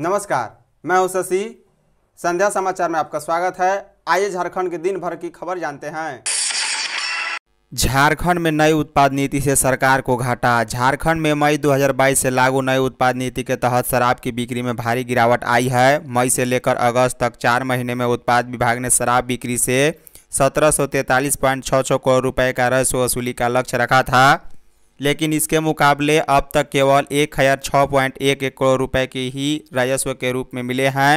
नमस्कार मैं हूं शशि संध्या समाचार में आपका स्वागत है आइए झारखंड के दिन भर की खबर जानते हैं झारखंड में नई उत्पाद नीति से सरकार को घाटा झारखंड में मई 2022 से लागू नई उत्पाद नीति के तहत शराब की बिक्री में भारी गिरावट आई है मई से लेकर अगस्त तक चार महीने में उत्पाद विभाग ने शराब बिक्री से सत्रह सौ तैंतालीस पॉइंट छः छः करोड़ रुपए का राजस्व वसूली का लक्ष्य रखा था लेकिन इसके मुकाबले अब तक केवल एक हज़ार छः पॉइंट एक एक करोड़ रुपए के ही राजस्व के रूप में मिले हैं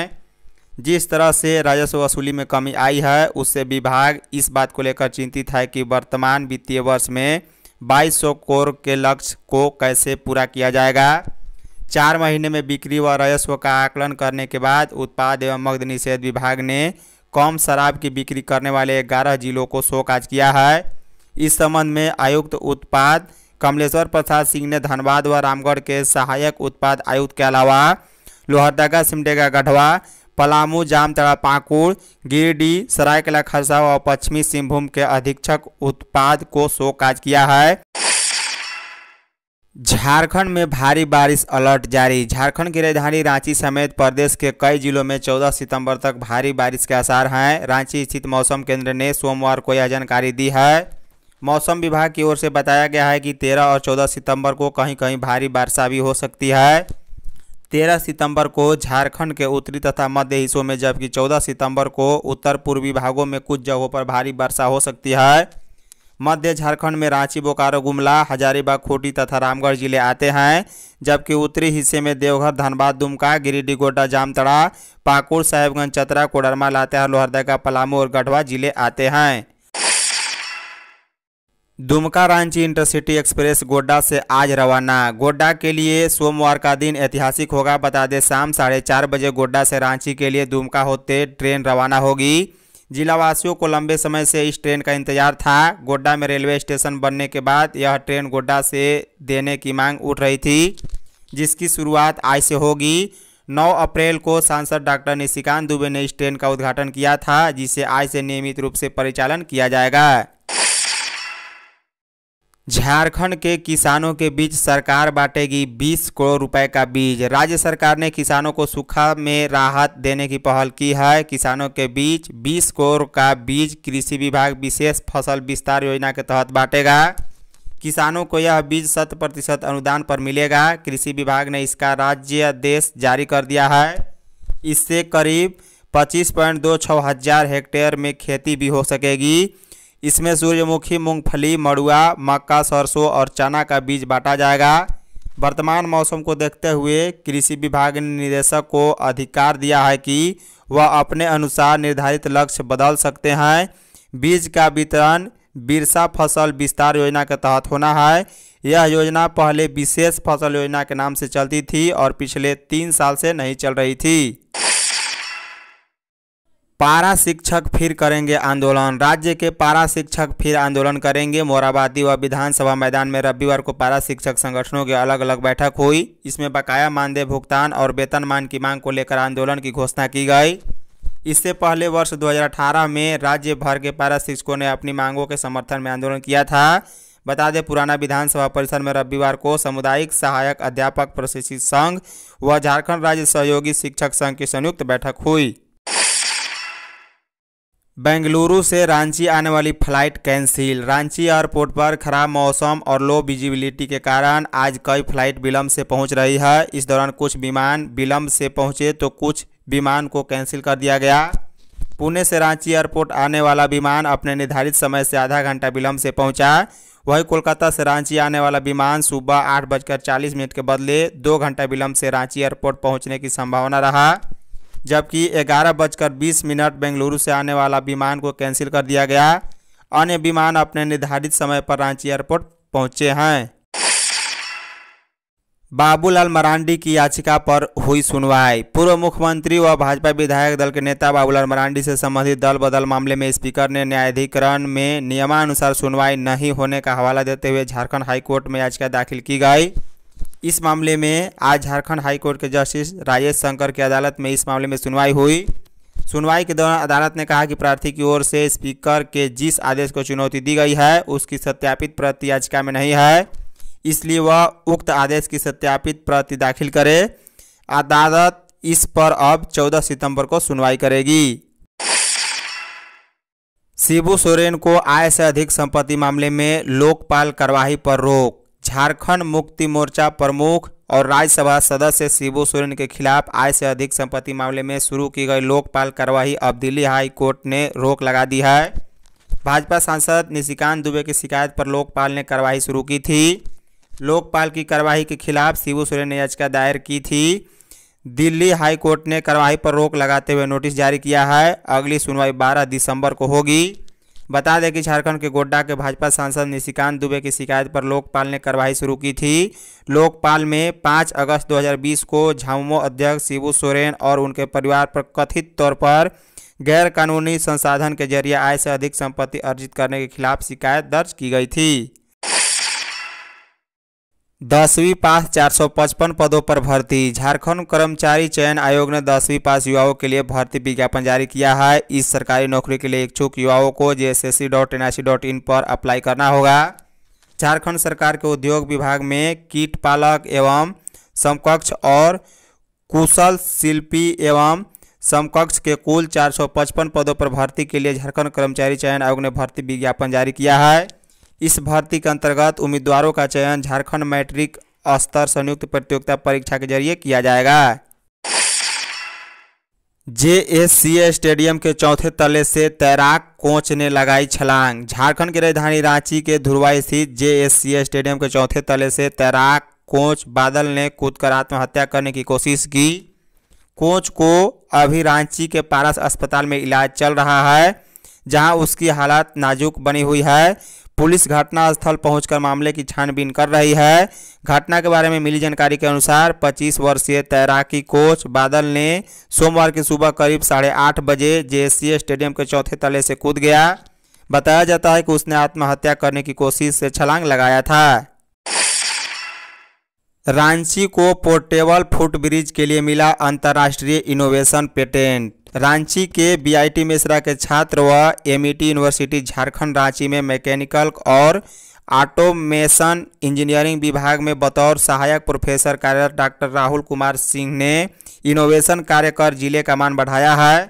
जिस तरह से राजस्व वसूली में कमी आई है उससे विभाग इस बात को लेकर चिंतित है कि वर्तमान वित्तीय वर्ष में 2200 करोड़ के लक्ष्य को कैसे पूरा किया जाएगा चार महीने में बिक्री व राजस्व का आकलन करने के बाद उत्पाद एवं मग्ध निषेध विभाग ने कम शराब की बिक्री करने वाले ग्यारह जिलों को शोकाज किया है इस संबंध में आयुक्त उत्पाद कमलेश्वर प्रसाद सिंह ने धनबाद व रामगढ़ के सहायक उत्पाद आयुक्त के अलावा लोहरदगा सिमडेगा गढ़वा पलामू जामतड़ा पाकुड़ गिरडीह सरायकला खरसा और पश्चिमी सिंहभूम के अधीक्षक उत्पाद को शोकाज किया है झारखंड में भारी बारिश अलर्ट जारी झारखंड की राजधानी रांची समेत प्रदेश के कई जिलों में 14 सितंबर तक भारी बारिश के आसार हैं रांची स्थित मौसम केंद्र ने सोमवार को यह जानकारी दी है मौसम विभाग की ओर से बताया गया है कि 13 और 14 सितंबर को कहीं कहीं भारी वर्षा भी हो सकती है 13 सितंबर को झारखंड के उत्तरी तथा मध्य हिस्सों में जबकि 14 सितंबर को उत्तर पूर्वी भागों में कुछ जगहों पर भारी वर्षा हो सकती है मध्य झारखंड में रांची बोकारो गुमला हजारीबाग खूटी तथा रामगढ़ जिले आते हैं जबकि उत्तरी हिस्से में देवघर धनबाद दुमका गिरिडीह गोड्डा जामतड़ा पाकुड़ साहेबगंज चतरा कोडरमा लातेहार लोहरदगा पलामू और गढ़वा जिले आते हैं दुमका रांची इंटरसिटी एक्सप्रेस गोड्डा से आज रवाना गोड्डा के लिए सोमवार का दिन ऐतिहासिक होगा बता दें शाम साढ़े चार बजे गोड्डा से रांची के लिए दुमका होते ट्रेन रवाना होगी जिलावासियों को लंबे समय से इस ट्रेन का इंतजार था गोड्डा में रेलवे स्टेशन बनने के बाद यह ट्रेन गोड्डा से देने की मांग उठ रही थी जिसकी शुरुआत आज से होगी 9 अप्रैल को सांसद डॉक्टर निशिकांत दुबे ने इस ट्रेन का उद्घाटन किया था जिसे आज से नियमित रूप से परिचालन किया जाएगा झारखंड के किसानों के बीच सरकार बांटेगी 20 करोड़ रुपए का बीज राज्य सरकार ने किसानों को सूखा में राहत देने की पहल की है किसानों के बीच 20 करोड़ का बीज कृषि विभाग विशेष फसल विस्तार योजना के तहत बांटेगा किसानों को यह बीज शत प्रतिशत अनुदान पर मिलेगा कृषि विभाग ने इसका राज्य देश जारी कर दिया है इससे करीब पच्चीस पॉइंट दो छः हजार हेक्टेयर में खेती भी हो सकेगी इसमें सूर्यमुखी मूंगफली मड़ुआ मक्का सरसों और चना का बीज बांटा जाएगा वर्तमान मौसम को देखते हुए कृषि विभाग ने निदेशक को अधिकार दिया है कि वह अपने अनुसार निर्धारित लक्ष्य बदल सकते हैं बीज का वितरण बिरसा फसल विस्तार योजना के तहत होना है यह योजना पहले विशेष फसल योजना के नाम से चलती थी और पिछले तीन साल से नहीं चल रही थी पारा शिक्षक फिर करेंगे आंदोलन राज्य के पारा शिक्षक फिर आंदोलन करेंगे मोराबादी व विधानसभा मैदान में रविवार को पारा शिक्षक संगठनों की अलग अलग बैठक हुई इसमें बकाया मानदेय भुगतान और वेतन मान की मांग को लेकर आंदोलन की घोषणा की गई इससे पहले वर्ष 2018 में राज्य भर के पारा शिक्षकों ने अपनी मांगों के समर्थन में आंदोलन किया था बता दें पुराना विधानसभा परिसर में रविवार को सामुदायिक सहायक अध्यापक प्रशिक्षित संघ व झारखंड राज्य सहयोगी शिक्षक संघ की संयुक्त बैठक हुई बेंगलुरु से रांची आने वाली फ्लाइट कैंसिल रांची एयरपोर्ट पर खराब मौसम और लो विजिबिलिटी के कारण आज कई फ्लाइट विलम्ब से पहुंच रही है इस दौरान कुछ विमान विलम्ब से पहुंचे तो कुछ विमान को कैंसिल कर दिया गया पुणे से रांची एयरपोर्ट आने वाला विमान अपने निर्धारित समय से आधा घंटा विलम्ब से पहुँचा वहीं कोलकाता से रांची आने वाला विमान सुबह आठ बजकर चालीस मिनट के बदले दो घंटा विलम्ब से रांची एयरपोर्ट पहुँचने की संभावना रहा जबकि ग्यारह बजकर बीस मिनट बेंगलुरु से आने वाला विमान को कैंसिल कर दिया गया अन्य विमान अपने निर्धारित समय पर रांची एयरपोर्ट पहुंचे हैं बाबूलाल मरांडी की याचिका पर हुई सुनवाई पूर्व मुख्यमंत्री व भाजपा विधायक दल के नेता बाबूलाल मरांडी से संबंधित दल बदल मामले में स्पीकर ने न्यायाधिकरण में नियमानुसार सुनवाई नहीं होने का हवाला देते हुए झारखंड हाईकोर्ट में याचिका दाखिल की गई इस मामले में आज झारखंड हाईकोर्ट के जस्टिस राजेश शंकर की अदालत में इस मामले में सुनवाई हुई सुनवाई के दौरान अदालत ने कहा कि प्रार्थी की ओर से स्पीकर के जिस आदेश को चुनौती दी गई है उसकी सत्यापित प्रति याचिका में नहीं है इसलिए वह उक्त आदेश की सत्यापित प्रति दाखिल करे अदालत इस पर अब 14 सितंबर को सुनवाई करेगी शिबू सोरेन को आय से अधिक संपत्ति मामले में लोकपाल कार्यवाही पर रोक झारखंड मुक्ति मोर्चा प्रमुख और राज्यसभा सदस्य शिबू सोरेन के खिलाफ आय से अधिक संपत्ति मामले में शुरू की गई लोकपाल कार्यवाही अब दिल्ली हाई कोर्ट ने रोक लगा दी है भाजपा सांसद निशिकांत दुबे की शिकायत पर लोकपाल ने कार्यवाही शुरू की थी लोकपाल की कार्यवाही के खिलाफ शिबू सोरेन ने याचिका दायर की थी दिल्ली हाईकोर्ट ने कार्यवाही पर रोक लगाते हुए नोटिस जारी किया है अगली सुनवाई बारह दिसंबर को होगी बता दें कि झारखंड के गोड्डा के भाजपा सांसद निशिकांत दुबे की शिकायत पर लोकपाल ने कार्रवाई शुरू की थी लोकपाल में 5 अगस्त 2020 को झामुमो अध्यक्ष शिबू सोरेन और उनके परिवार पर कथित तौर पर गैरकानूनी संसाधन के जरिए आय से अधिक संपत्ति अर्जित करने के खिलाफ शिकायत दर्ज की गई थी दसवीं पास 455 पदों पर भर्ती झारखंड कर्मचारी चयन आयोग ने दसवीं पास युवाओं के लिए भर्ती विज्ञापन जारी किया है इस सरकारी नौकरी के लिए इच्छुक युवाओं को J dot N dot in पर अप्लाई करना होगा झारखंड सरकार के उद्योग विभाग में कीट पालक एवं समकक्ष और कुशल शिल्पी एवं समकक्ष के कुल 455 पदों पर भर्ती के लिए झारखंड कर्मचारी चयन आयोग ने भर्ती विज्ञापन जारी किया है इस भर्ती के अंतर्गत उम्मीदवारों का चयन झारखंड मैट्रिक स्तर संयुक्त प्रतियोगिता परीक्षा के जरिए किया जाएगा जेएससीए स्टेडियम के चौथे तले से तैराक कोच ने लगाई छलांग झारखंड की राजधानी रांची के धुरवा स्थित जेएससीए स्टेडियम के चौथे तले से तैराक कोच बादल ने कूदकर आत्महत्या करने की कोशिश की कोच को अभी रांची के पारस अस्पताल में इलाज चल रहा है जहां उसकी हालत नाजुक बनी हुई है पुलिस घटनास्थल पहुंचकर मामले की छानबीन कर रही है घटना के बारे में मिली जानकारी के अनुसार 25 वर्षीय तैराकी कोच बादल ने सोमवार की सुबह करीब साढ़े आठ बजे जे स्टेडियम के चौथे तले से कूद गया बताया जाता है कि उसने आत्महत्या करने की कोशिश से छलांग लगाया था रांची को पोर्टेबल फुट ब्रिज के लिए मिला अंतर्राष्ट्रीय इनोवेशन पेटेंट रांची के बीआईटी मिश्रा के छात्र व MET university e Jharkhand Ranchi में मैकेनिकल और ऑटोमेशन इंजीनियरिंग विभाग में बतौर सहायक प्रोफेसर कार्यरत डॉक्टर राहुल कुमार सिंह ने इनोवेशन कार्य कर जिले का मान बढ़ाया है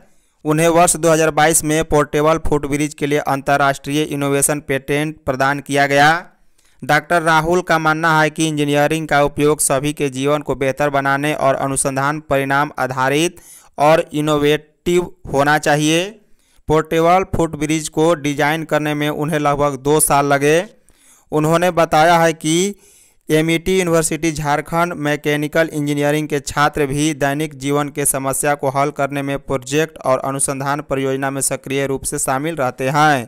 उन्हें वर्ष 2022 में पोर्टेबल फुटब्रिज के लिए अंतर्राष्ट्रीय इनोवेशन पेटेंट प्रदान किया गया डॉक्टर राहुल का मानना है कि इंजीनियरिंग का उपयोग सभी के जीवन को बेहतर बनाने और अनुसंधान परिणाम आधारित और इनोवेटिव होना चाहिए पोर्टेबल फुट ब्रिज को डिजाइन करने में उन्हें लगभग दो साल लगे उन्होंने बताया है कि M university e Jharkhand mechanical engineering के छात्र भी दैनिक जीवन के समस्या को हल करने में प्रोजेक्ट और अनुसंधान परियोजना में सक्रिय रूप से शामिल रहते हैं